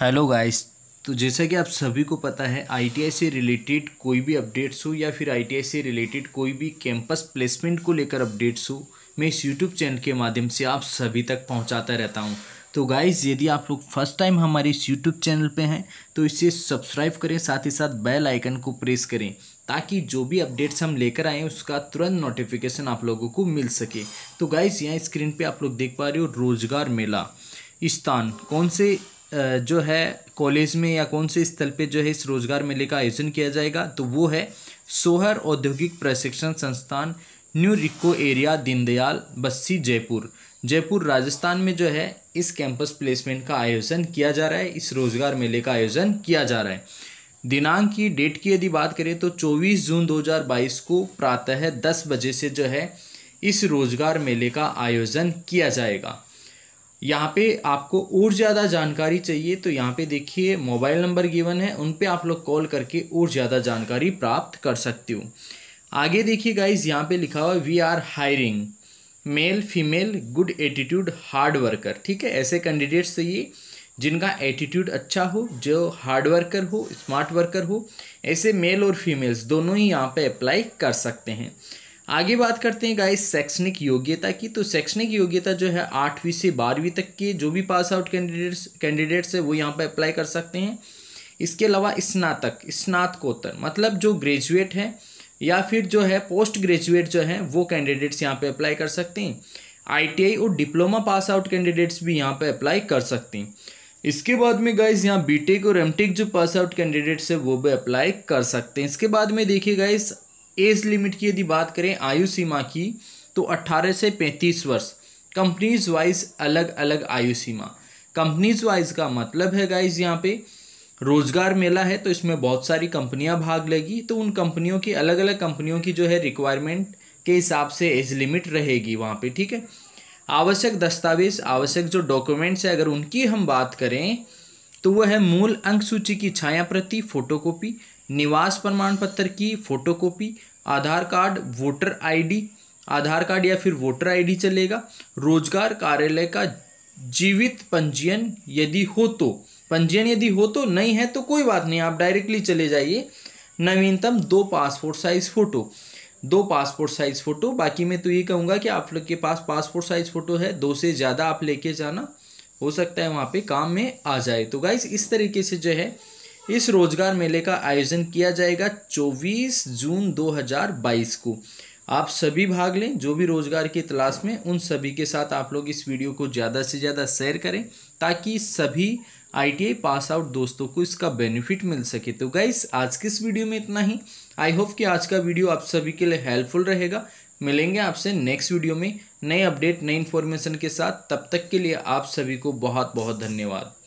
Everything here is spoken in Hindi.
हेलो गाइस तो जैसा कि आप सभी को पता है आईटीआई से रिलेटेड कोई भी अपडेट्स हो या फिर आईटीआई से रिलेटेड कोई भी कैंपस प्लेसमेंट को लेकर अपडेट्स हो मैं इस यूट्यूब चैनल के माध्यम से आप सभी तक पहुंचाता रहता हूं तो गाइस यदि आप लोग फर्स्ट टाइम हमारे इस यूट्यूब चैनल पे हैं तो इसे सब्सक्राइब करें साथ ही साथ बेल आइकन को प्रेस करें ताकि जो भी अपडेट्स हम लेकर आएँ उसका तुरंत नोटिफिकेशन आप लोगों को मिल सके तो गाइज़ यहाँ स्क्रीन पर आप लोग देख पा रहे हो रोजगार मेला स्थान कौन से जो है कॉलेज में या कौन से स्थल पे जो है इस रोज़गार मेले का आयोजन किया जाएगा तो वो है सोहर औद्योगिक प्रशिक्षण संस्थान न्यू रिको एरिया दीनदयाल बस्सी जयपुर जयपुर राजस्थान में जो है इस कैंपस प्लेसमेंट का आयोजन किया जा रहा है इस रोज़गार मेले का आयोजन किया जा रहा है दिनांक की डेट की यदि बात करें तो 24 जून 2022 को प्रातः 10 बजे से जो है इस रोज़गार मेले का आयोजन किया जाएगा यहाँ पे आपको और ज़्यादा जानकारी चाहिए तो यहाँ पे देखिए मोबाइल नंबर गिवन है उन पर आप लोग कॉल करके और ज़्यादा जानकारी प्राप्त कर सकती हो आगे देखिए गाइज यहाँ पे लिखा हुआ we are hiring male female good attitude hard worker ठीक है ऐसे कैंडिडेट्स चाहिए जिनका एटीट्यूड अच्छा हो जो हार्ड वर्कर हो स्मार्ट वर्कर हो ऐसे मेल और फीमेल्स दोनों ही यहाँ पे अप्लाई कर सकते हैं आगे बात करते हैं गाइस शैक्षणिक योग्यता की तो शैक्षणिक योग्यता जो है आठवीं से बारहवीं तक के जो भी पास आउट कैंडिडेट्स कैंडिडेट्स है वो यहाँ पर अप्लाई कर सकते हैं इसके अलावा स्नातक स्नातकोत्तर मतलब जो ग्रेजुएट है या फिर जो है पोस्ट ग्रेजुएट जो है वो कैंडिडेट्स यहाँ पर अप्लाई कर सकते हैं आईटीआई और डिप्लोमा पास आउट कैंडिडेट्स भी यहाँ पर अप्लाई कर सकते हैं इसके बाद में गाइज यहाँ बीटेक और एमटेक जो पास आउट कैंडिडेट्स है वो भी अप्लाई कर सकते हैं इसके बाद में देखिए गाइज़ एज लिमिट की यदि बात करें आयु सीमा की तो 18 से 35 वर्ष कंपनीज वाइज अलग अलग आयु सीमा कंपनीज वाइज का मतलब है गाइज यहाँ पे रोज़गार मेला है तो इसमें बहुत सारी कंपनियां भाग लेगी तो उन कंपनियों की अलग अलग कंपनियों की जो है रिक्वायरमेंट के हिसाब से एज लिमिट रहेगी वहाँ पे ठीक है आवश्यक दस्तावेज आवश्यक जो डॉक्यूमेंट्स है अगर उनकी हम बात करें तो वह है मूल अंक सूची की छाया प्रति फोटोकॉपी निवास प्रमाण पत्र की photocopy Aadhaar card voter ID Aadhaar card या फिर वोटर आईडी चलेगा रोजगार कार्यालय का जीवित पंजीयन यदि हो तो पंजीयन यदि हो तो नहीं है तो कोई बात नहीं आप डायरेक्टली चले जाइए नवीनतम दो पासपोर्ट साइज़ फ़ोटो दो पासपोर्ट साइज़ फ़ोटो बाकी मैं तो ये कहूँगा कि आप लोग के पास पासपोर्ट साइज़ फ़ोटो है दो से ज़्यादा आप लेके जाना हो सकता है वहाँ पे काम में आ जाए तो गाइज इस तरीके से जो है इस रोजगार मेले का आयोजन किया जाएगा 24 जून 2022 को आप सभी भाग लें जो भी रोजगार की तलाश में उन सभी के साथ आप लोग इस वीडियो को ज़्यादा से ज़्यादा शेयर करें ताकि सभी आई पास आउट दोस्तों को इसका बेनिफिट मिल सके तो गाइस आज के इस वीडियो में इतना ही आई होप कि आज का वीडियो आप सभी के लिए हेल्पफुल रहेगा मिलेंगे आपसे नेक्स्ट वीडियो में नए अपडेट नई इन्फॉर्मेशन के साथ तब तक के लिए आप सभी को बहुत बहुत धन्यवाद